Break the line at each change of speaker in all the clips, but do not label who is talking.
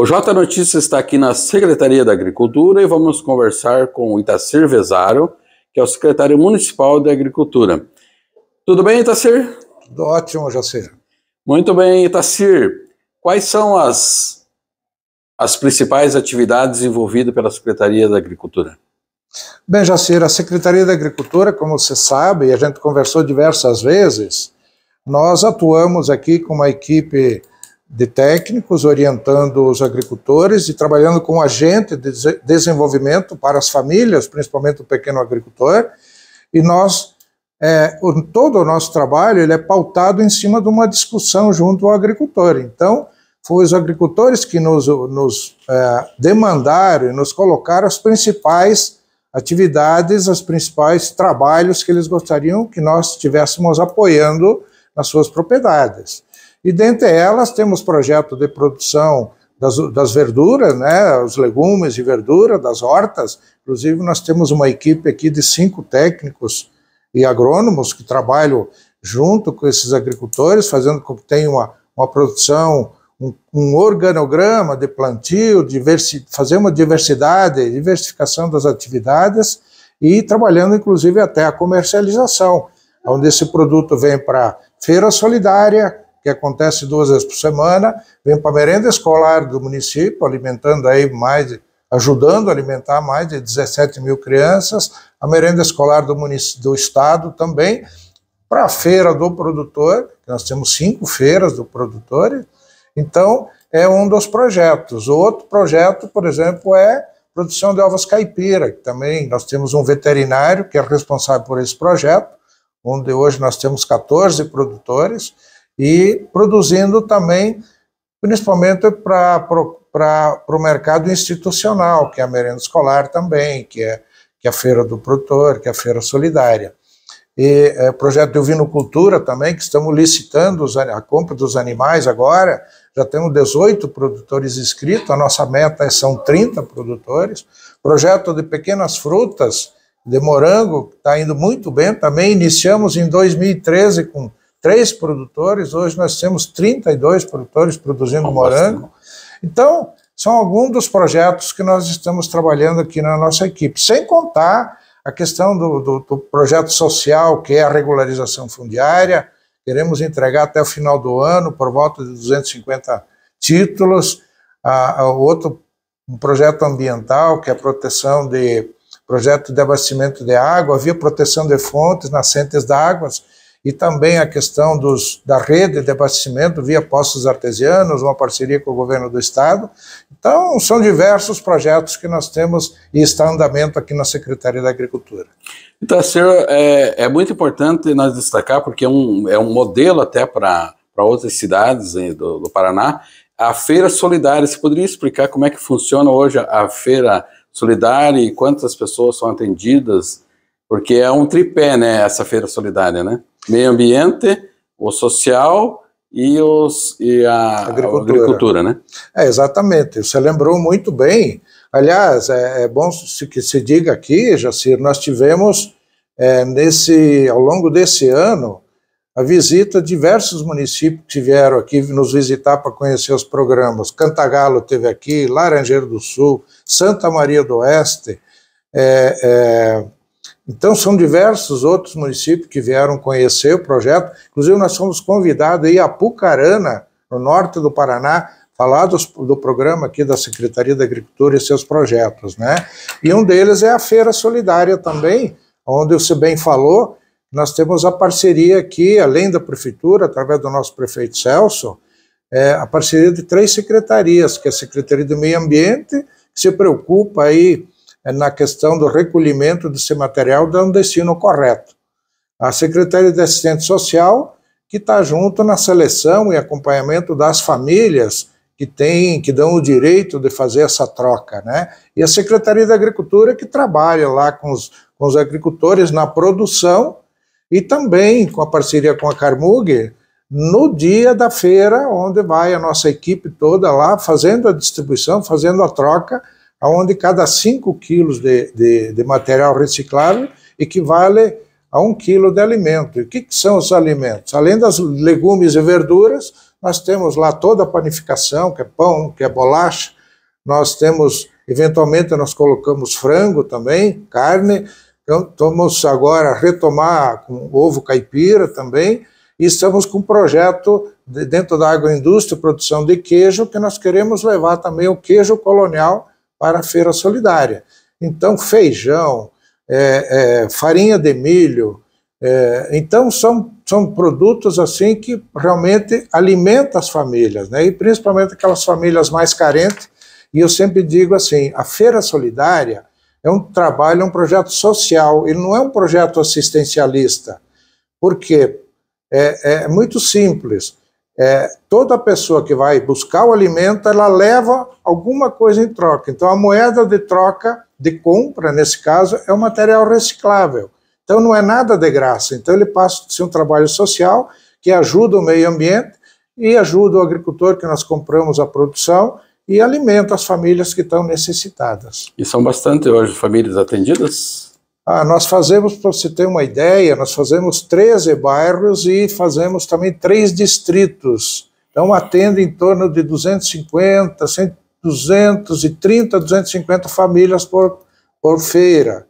O J Notícias está aqui na Secretaria da Agricultura e vamos conversar com o Itacir Vezaro, que é o secretário municipal da Agricultura. Tudo bem, Itacir? Tudo ótimo, Jacir. Muito bem, Itacir. Quais são as, as principais atividades envolvidas pela Secretaria da Agricultura?
Bem, Jacir, a Secretaria da Agricultura, como você sabe, e a gente conversou diversas vezes, nós atuamos aqui com uma equipe de técnicos, orientando os agricultores e trabalhando com agente de desenvolvimento para as famílias, principalmente o pequeno agricultor. E nós, é, todo o nosso trabalho, ele é pautado em cima de uma discussão junto ao agricultor. Então, foi os agricultores que nos, nos é, demandaram e nos colocaram as principais atividades, os principais trabalhos que eles gostariam que nós estivéssemos apoiando nas suas propriedades. E dentre elas temos projeto de produção das, das verduras, né, os legumes e verdura das hortas. Inclusive nós temos uma equipe aqui de cinco técnicos e agrônomos que trabalham junto com esses agricultores, fazendo com que tenha uma, uma produção, um, um organograma de plantio, diversi, fazer uma diversidade, diversificação das atividades e trabalhando inclusive até a comercialização, onde esse produto vem para feira solidária, que acontece duas vezes por semana, vem para a merenda escolar do município, alimentando aí mais, de, ajudando a alimentar mais de 17 mil crianças, a merenda escolar do, município, do estado também, para a feira do produtor, nós temos cinco feiras do produtor, então é um dos projetos. O outro projeto, por exemplo, é produção de ovos caipira, que também nós temos um veterinário que é responsável por esse projeto, onde hoje nós temos 14 produtores, e produzindo também, principalmente para o mercado institucional, que é a merenda escolar também, que é, que é a feira do produtor, que é a feira solidária. E é, projeto de ovinocultura também, que estamos licitando os, a compra dos animais agora, já temos 18 produtores inscritos, a nossa meta é, são 30 produtores. Projeto de pequenas frutas, de morango, está indo muito bem também. Iniciamos em 2013 com três produtores, hoje nós temos 32 produtores produzindo Bom, morango. Então, são alguns dos projetos que nós estamos trabalhando aqui na nossa equipe, sem contar a questão do, do, do projeto social, que é a regularização fundiária. Queremos entregar até o final do ano, por volta de 250 títulos. A, a outro um projeto ambiental, que é a proteção de projeto de abastecimento de água, via proteção de fontes, nascentes d'águas, e também a questão dos, da rede de abastecimento via postos artesianos, uma parceria com o governo do estado. Então, são diversos projetos que nós temos e está em andamento aqui na Secretaria da Agricultura.
Então, senhor, é, é muito importante nós destacar, porque é um, é um modelo até para outras cidades do, do Paraná, a Feira Solidária. Você poderia explicar como é que funciona hoje a Feira Solidária e quantas pessoas são atendidas? Porque é um tripé, né, essa Feira Solidária, né? meio ambiente, o social e, os, e a agricultura. a agricultura. né?
É, exatamente, você lembrou muito bem. Aliás, é, é bom se, que se diga aqui, Jacir, nós tivemos é, nesse, ao longo desse ano a visita de diversos municípios que vieram aqui nos visitar para conhecer os programas. Cantagalo teve aqui, Laranjeiro do Sul, Santa Maria do Oeste, é, é então, são diversos outros municípios que vieram conhecer o projeto. Inclusive, nós fomos convidados aí a Pucarana, no norte do Paraná, falar dos, do programa aqui da Secretaria da Agricultura e seus projetos. Né? E um deles é a Feira Solidária também, onde você bem falou, nós temos a parceria aqui, além da Prefeitura, através do nosso prefeito Celso, é, a parceria de três secretarias, que é a Secretaria do Meio Ambiente, que se preocupa aí é na questão do recolhimento desse material dando destino correto. A Secretaria de Assistente Social, que está junto na seleção e acompanhamento das famílias que têm, que dão o direito de fazer essa troca, né? E a Secretaria da Agricultura, que trabalha lá com os, com os agricultores na produção e também com a parceria com a Carmug, no dia da feira, onde vai a nossa equipe toda lá fazendo a distribuição, fazendo a troca onde cada 5 quilos de, de, de, material reciclável equivale a 1 um quilo de alimento. E o que, que são os alimentos? Além das legumes e verduras, nós temos lá toda a panificação, que é pão, que é bolacha, nós temos, eventualmente, nós colocamos frango também, carne, então, agora retomar com ovo caipira também, e estamos com um projeto de, dentro da agroindústria, produção de queijo, que nós queremos levar também o queijo colonial para a feira solidária. Então, feijão, é, é, farinha de milho, é, então são, são produtos assim que realmente alimentam as famílias, né? E principalmente aquelas famílias mais carentes. E eu sempre digo assim, a feira solidária é um trabalho, é um projeto social. Ele não é um projeto assistencialista, porque é, é muito simples é, toda pessoa que vai buscar o alimento, ela leva alguma coisa em troca. Então, a moeda de troca, de compra, nesse caso, é um material reciclável. Então, não é nada de graça. Então, ele passa a ser um trabalho social que ajuda o meio ambiente e ajuda o agricultor que nós compramos a produção e alimenta as famílias que estão necessitadas.
E são bastante hoje famílias atendidas?
Ah, nós fazemos, para você ter uma ideia, nós fazemos 13 bairros e fazemos também três distritos. Então, atende em torno de 250, 100, 230, 250 famílias por, por feira.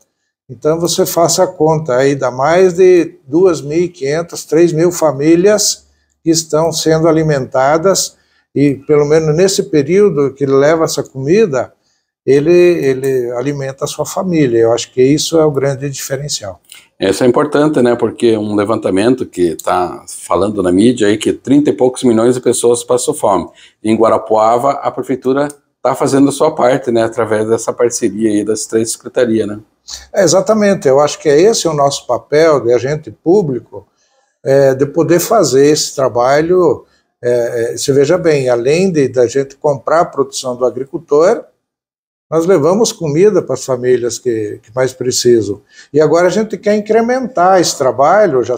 Então, você faça a conta aí, dá mais de 2.500, 3.000 famílias que estão sendo alimentadas, e pelo menos nesse período que leva essa comida, ele, ele alimenta a sua família. Eu acho que isso é o grande diferencial.
Isso é importante, né? Porque um levantamento que está falando na mídia aí que 30 e poucos milhões de pessoas passam fome. Em Guarapuava, a prefeitura está fazendo a sua parte, né? Através dessa parceria aí das três secretarias, né?
É, exatamente. Eu acho que é esse o nosso papel de agente público, é, de poder fazer esse trabalho. É, se é, veja bem, além de da gente comprar a produção do agricultor, nós levamos comida para as famílias que, que, mais precisam. E agora a gente quer incrementar esse trabalho, já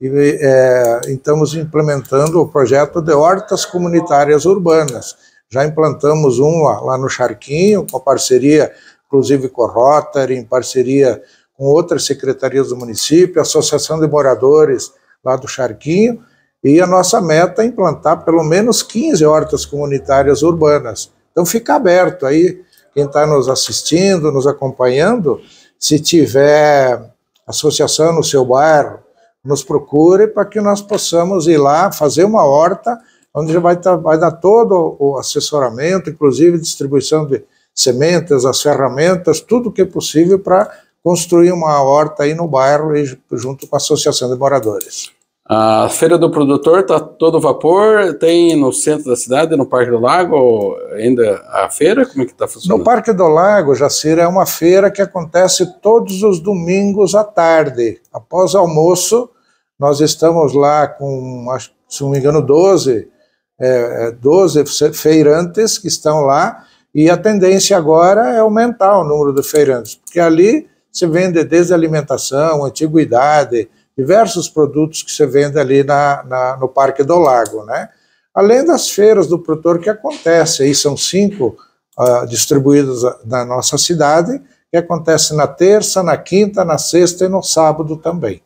E é, estamos implementando o projeto de hortas comunitárias urbanas. Já implantamos uma lá no Charquinho, com parceria, inclusive com a Rotary, em parceria com outras secretarias do município, Associação de Moradores lá do Charquinho, e a nossa meta é implantar pelo menos 15 hortas comunitárias urbanas. Então fica aberto aí quem está nos assistindo, nos acompanhando, se tiver associação no seu bairro, nos procure para que nós possamos ir lá fazer uma horta, onde vai, tá, vai dar todo o assessoramento, inclusive distribuição de sementes, as ferramentas, tudo o que é possível para construir uma horta aí no bairro junto com a associação de moradores.
A Feira do Produtor está todo vapor, tem no centro da cidade, no Parque do Lago, ainda a feira? Como é que está funcionando? No
Parque do Lago, Jacira, é uma feira que acontece todos os domingos à tarde. Após almoço, nós estamos lá com, se não me engano, 12, é, 12 é, feirantes que estão lá, e a tendência agora é aumentar o número de feirantes, porque ali se vende desde alimentação, antiguidade, diversos produtos que você vende ali na, na, no Parque do Lago, né? Além das feiras do produtor que acontece, aí são cinco uh, distribuídas na nossa cidade, que acontece na terça, na quinta, na sexta e no sábado também.